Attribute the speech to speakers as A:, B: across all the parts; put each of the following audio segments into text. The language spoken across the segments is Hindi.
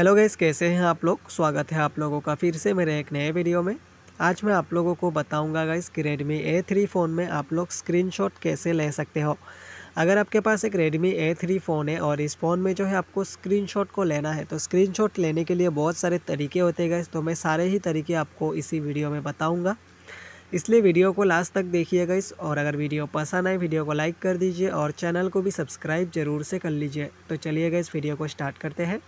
A: हेलो गैस कैसे हैं आप लोग स्वागत है आप लोगों का फिर से मेरे एक नए वीडियो में आज मैं आप लोगों को बताऊंगा गाइस कि रेडमी ए थ्री फ़ोन में आप लोग स्क्रीनशॉट कैसे ले सकते हो अगर आपके पास एक रेडमी ए थ्री फ़ोन है और इस फ़ोन में जो है आपको स्क्रीनशॉट को लेना है तो स्क्रीनशॉट लेने के लिए बहुत सारे तरीके होते हैं गाइस तो मैं सारे ही तरीके आपको इसी वीडियो में बताऊँगा इसलिए वीडियो को लास्ट तक देखिए गाइस और अगर वीडियो पसंद आए वीडियो को लाइक कर दीजिए और चैनल को भी सब्सक्राइब ज़रूर से कर लीजिए तो चलिएगा इस वीडियो को स्टार्ट करते हैं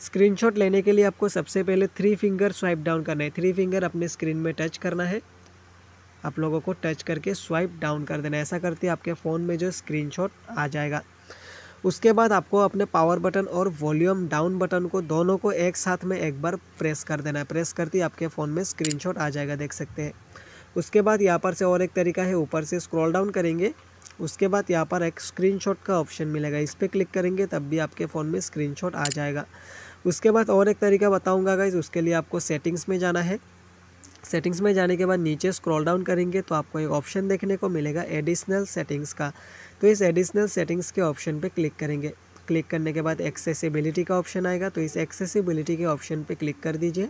A: स्क्रीनशॉट लेने के लिए आपको सबसे पहले थ्री फिंगर स्वाइप डाउन करना है थ्री फिंगर अपने स्क्रीन में टच करना है आप लोगों को टच करके स्वाइप डाउन कर देना ऐसा करते आपके फ़ोन में जो स्क्रीनशॉट आ जाएगा उसके बाद आपको अपने पावर बटन और वॉल्यूम डाउन बटन को दोनों को एक साथ में एक बार प्रेस कर देना है प्रेस करते आपके फ़ोन में स्क्रीनशॉट आ जाएगा देख सकते हैं उसके बाद यहाँ पर से और एक तरीका है ऊपर से स्क्रॉल डाउन करेंगे उसके बाद यहाँ पर एक स्क्रीनशॉट का ऑप्शन मिलेगा इस पर क्लिक करेंगे तब भी आपके फ़ोन में स्क्रीनशॉट आ जाएगा उसके बाद और एक तरीका बताऊँगा गाइज उसके लिए आपको सेटिंग्स में जाना है सेटिंग्स में जाने के बाद नीचे स्क्रॉल डाउन करेंगे तो आपको एक ऑप्शन देखने को मिलेगा एडिशनल सेटिंग्स का तो इस एडिशनल सेटिंग्स के ऑप्शन पे क्लिक करेंगे क्लिक करने के बाद एक्सेसिबिलिटी का ऑप्शन आएगा तो इस एक्सेसिबिलिटी के ऑप्शन पे क्लिक कर दीजिए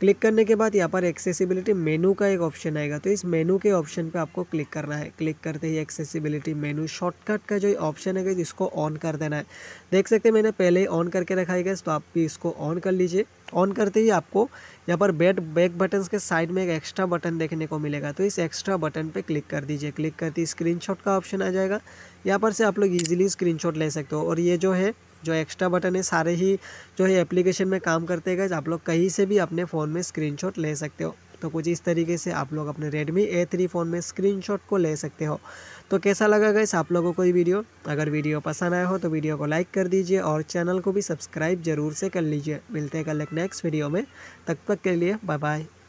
A: क्लिक करने के बाद यहाँ पर एक्सेसिबिलिटी मेनू का एक ऑप्शन आएगा तो इस मेनू के ऑप्शन पे आपको क्लिक करना है क्लिक करते ही एक्सेसिबिलिटी मेनू शॉर्टकट का जो ऑप्शन है इसको ऑन कर देना है देख सकते हैं मैंने पहले ही ऑन करके रखा है तो आप भी इसको ऑन कर लीजिए ऑन करते ही आपको यहाँ पर बैट बैक बटन के साइड में एक एक्स्ट्रा बटन देखने को मिलेगा तो इस एक्स्ट्रा बटन पर क्लिक कर दीजिए क्लिक करते ही स्क्रीन का ऑप्शन आ जाएगा यहाँ पर से आप लोग ईजिली स्क्रीन ले सकते हो और ये जो है जो एक्स्ट्रा बटन है सारे ही जो है एप्लीकेशन में काम करते गए आप लोग कहीं से भी अपने फ़ोन में स्क्रीन ले सकते हो तो कुछ इस तरीके से आप लोग अपने Redmi A3 फ़ोन में स्क्रीनशॉट को ले सकते हो तो कैसा लगा गैस आप लोगों को ये वीडियो अगर वीडियो पसंद आया हो तो वीडियो को लाइक कर दीजिए और चैनल को भी सब्सक्राइब जरूर से कर लीजिए मिलते हैं कल एक नेक्स्ट वीडियो में तब तक, तक के लिए बाय बाय